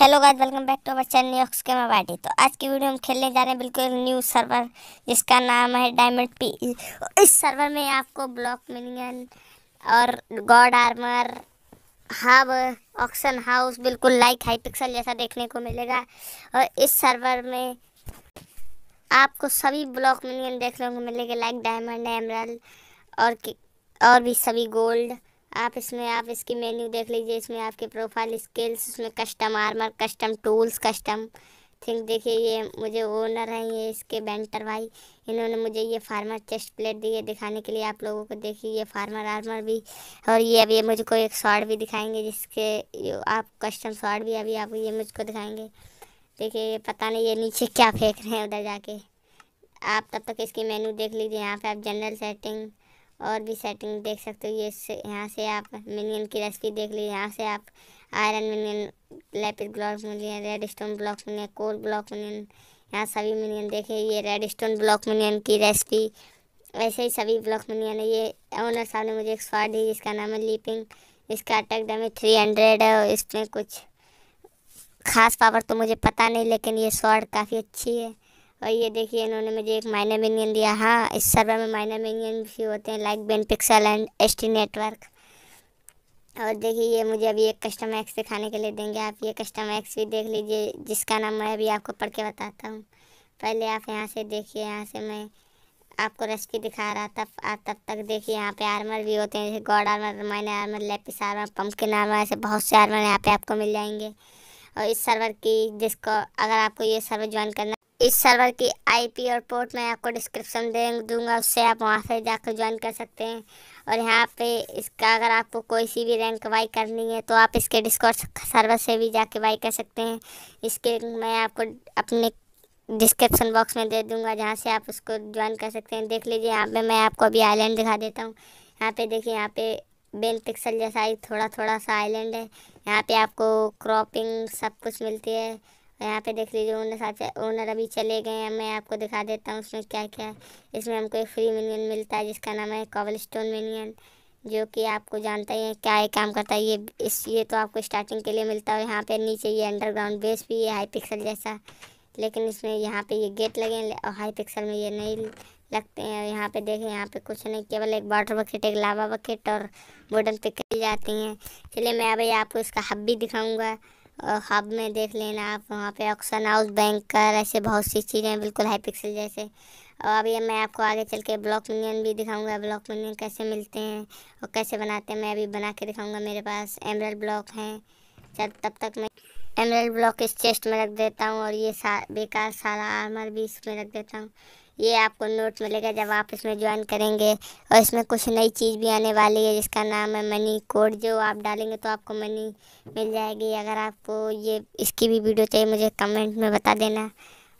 hello guys welcome back to our channel न्यूयॉर्क्स के party तो आज की वीडियो हम खेलने जा रहे हैं बिल्कुल न्यू सर्वर जिसका नाम है डायमंड पी इस सर्वर में आपको ब्लॉक मिलियन और god armour hub auction house बिल्कुल लाइक हाई पिक्सल जैसा देखने को मिलेगा और इस सर्वर में आपको सभी ब्लॉक मिलियन देखने को मिलेगा लाइक डायमंड एमरल और और भी सभी गोल्ड आप इसमें आप इसकी मेन्यू देख लीजिए इसमें आपके प्रोफाइल स्किल्स उसमें custom armour custom tools custom think देखिए ये मुझे ओनर हैं ये इसके बेंटर भाई इन्होंने मुझे ये फार्मर चेस्ट प्लेट दी है दिखाने के लिए आप लोगों को देखिए ये फार्मर आर्मर भी और ये अभी मुझको एक शॉर्ट भी दिखाएंगे जिसके आप कस्टम शॉर्ट भी अभी आप ये मुझको दिखाएंगे देखिए ये पता नहीं ये नीचे क्या फेंक रहे हैं उधर जाके आप तब तक इसकी मेन्यू देख लीजिए यहाँ पे आप जनरल सेटिंग और भी सेटिंग देख सकते हो ये से यहाँ से आप मिनियन की रेसिपी देख लीजिए यहाँ से आप iron minion lapis block minion redstone block minion coal block मिलियन यहाँ सभी मिनियन देखे ये रेड स्टोन ब्लॉक मिनियन की रेसिपी वैसे ही सभी ब्लॉक मिनियन है ये ओनर साहब ने मुझे एक स्वाड दी जिसका नाम है लीपिंग इसका अटैक डैमेज थ्री हंड्रेड है और इसमें कुछ खास पावर तो मुझे पता नहीं लेकिन ये स्वाड काफ़ी अच्छी है और ये देखिए इन्होंने मुझे एक माइनर मिनियन दिया हाँ इस सर्वर में माइनर मिनियन भी होते हैं like Ben Pixel and S network और देखिए ये मुझे अभी एक कस्टम एक्स दिखाने के लिए देंगे आप ये कस्टम एक्स भी देख लीजिए जिसका नाम मैं अभी आपको पढ़ के बताता हूँ पहले आप यहाँ से देखिए यहाँ से मैं आपको रेसिपी दिखा रहा था आप तब तक देखिए यहाँ पे आर्मर भी होते हैं जैसे god armour miner armour lapis armour pumpkin armour ऐसे बहुत से आर्मर यहाँ पे आपको मिल जाएंगे और इस सर्वर की जिसको अगर आपको ये सर्वर ज्वाइन करना इस सर्वर की आईपी और पोर्ट मैं आपको डिस्क्रिप्शन दे दूंगा उससे आप वहाँ से जाकर ज्वाइन कर सकते हैं और यहाँ पे इसका अगर आपको कोई सी भी रैंक वाई करनी है तो आप इसके डिस्कॉर्ड सर्वर से भी जाके वाई कर सकते हैं इसके मैं आपको अपने डिस्क्रिप्शन बॉक्स में दे दूंगा जहाँ से आप उसको ज्वाइन कर सकते हैं देख लीजिए यहाँ पर मैं आपको अभी आईलैंड दिखा देता हूँ यहाँ पे देखिए यहाँ पे बेल पिक्सल जैसा ही थोड़ा थोड़ा सा आइलैंड है यहाँ पे आपको क्रॉपिंग सब कुछ मिलती है यहाँ पे देख लीजिए ओनर साथ ओनर अभी चले गए हैं मैं आपको दिखा देता हूँ उसमें क्या क्या है इसमें हमको एक फ्री मिनियन मिलता है जिसका नाम है कॉबल स्टोन मिनियन जो कि आपको जानता ही है क्या ये काम करता है ये इस ये तो आपको स्टार्टिंग के लिए मिलता है यहाँ पे नीचे ये अंडरग्राउंड बेस भी है हाई पिक्सल जैसा लेकिन इसमें यहाँ पे ये गेट लगे हैं और हाई पिक्सल में ये नहीं लगते हैं यहाँ पे देखें यहाँ पे कुछ नहीं केवल एक वाटर बकेट एक लावा बकेट और बोटल कर जाती हैं चलिए मैं अभी आपको इसका हब भी दिखाऊंगा और हब में देख लेना आप वहाँ पे ऑक्शन हाउस बैंकर ऐसे बहुत सी चीज़ें हैं बिल्कुल हाई पिक्सल जैसे और अभी मैं आपको आगे चल के ब्लॉक मिनियन भी दिखाऊंगा ब्लॉक मिनियन कैसे मिलते हैं और कैसे बनाते हैं मैं अभी बना के दिखाऊँगा मेरे पास एमरल ब्लॉक हैं चल तब तक मैं एमरल ब्लॉक इस चेस्ट में रख देता हूँ और ये सा बेकार सारा आर्मर भी इसमें रख देता हूँ ये आपको नोट मिलेगा जब आप इसमें ज्वाइन करेंगे और इसमें कुछ नई चीज़ भी आने वाली है जिसका नाम है मनी कोड जो आप डालेंगे तो आपको मनी मिल जाएगी अगर आपको ये इसकी भी वीडियो चाहिए मुझे कमेंट में बता देना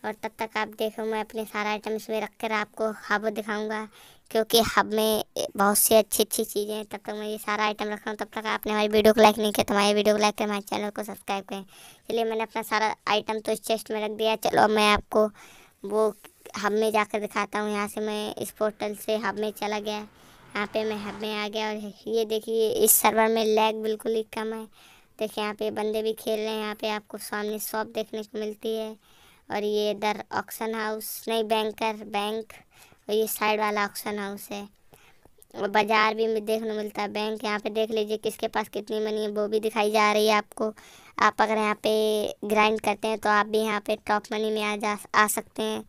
और तब तक आप देखो मैं अपने सारा आइटम इसमें रख कर आपको हब दिखाऊंगा क्योंकि हब में बहुत सी अच्छी अच्छी चीज़ें हैं तब तक मैं ये सारा आइटम रख रहा हूँ तब तक आपने हमारी वीडियो को लाइक नहीं किया तो हमारी वीडियो को लाइक करें हमारे चैनल को सब्सक्राइब करें चलिए मैंने अपना सारा आइटम तो इस चेस्ट में रख दिया चलो मैं आपको वो हब में जाकर दिखाता हूँ यहाँ से मैं इस पोर्टल से हब में चला गया यहाँ पे मैं हब में आ गया और ये देखिए इस सर्वर में लैग बिल्कुल ही कम है देखिए यहाँ पे बंदे भी खेल रहे हैं यहाँ पे आपको सामने शॉप देखने को मिलती है और ये इधर ऑक्शन हाउस नहीं बैंकर बैंक और ये साइड वाला ऑक्शन हाउस है और बाज़ार भी देखने मिलता है बैंक यहाँ पे देख लीजिए किसके पास कितनी मनी है वो भी दिखाई जा रही है आपको आप अगर यहाँ पे ग्राइंड करते हैं तो आप भी यहाँ पे टॉप मनी में आ जा आ सकते हैं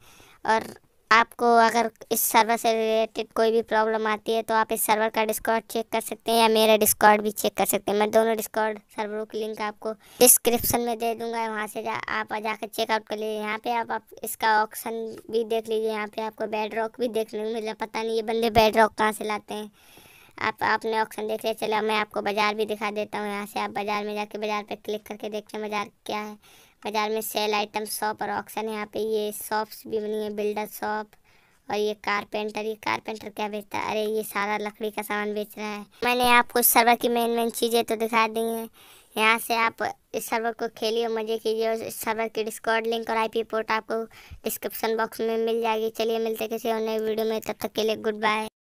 और आपको अगर इस सर्वर से रिलेटेड कोई भी प्रॉब्लम आती है तो आप इस सर्वर का डिस्कॉर्ड चेक कर सकते हैं या मेरा डिस्कॉर्ड भी चेक कर सकते हैं मैं दोनों डिस्कॉर्ड सर्वरों की लिंक आपको डिस्क्रिप्शन में दे दूंगा वहाँ से जा, आप जाकर चेकआउट कर लीजिए यहाँ पे आप, आप इसका ऑप्शन भी देख लीजिए यहाँ पर आपको बेड रॉक भी देख लेंगे मुझे मतलब पता नहीं ये बंदे बेड रॉक कहाँ से लाते हैं आप आपने ऑप्शन देख लिया चलो मैं आपको बाज़ार भी दिखा देता हूँ यहाँ से आप बाज़ार में जाके बाज़ार पर क्लिक करके देखते हैं बाज़ार क्या है बाज़ार में सेल आइटम शॉप और ऑक्शन यहाँ पे ये शॉप्स भी बनी है बिल्डर शॉप और ये कारपेंटर ये कारपेंटर क्या बेचता है अरे ये सारा लकड़ी का सामान बेच रहा है मैंने आपको सर्वर की मेन मेन चीज़ें तो दिखा दी हैं यहाँ से आप इस सर्वर को खेलिए और मज़े कीजिए और इस सर्वर की डिस्कॉर्ड लिंक और आईपी पोर्ट आपको डिस्क्रिप्शन बॉक्स में मिल जाएगी चलिए मिलते किसी और नई वीडियो में तब तक के लिए गुड बाय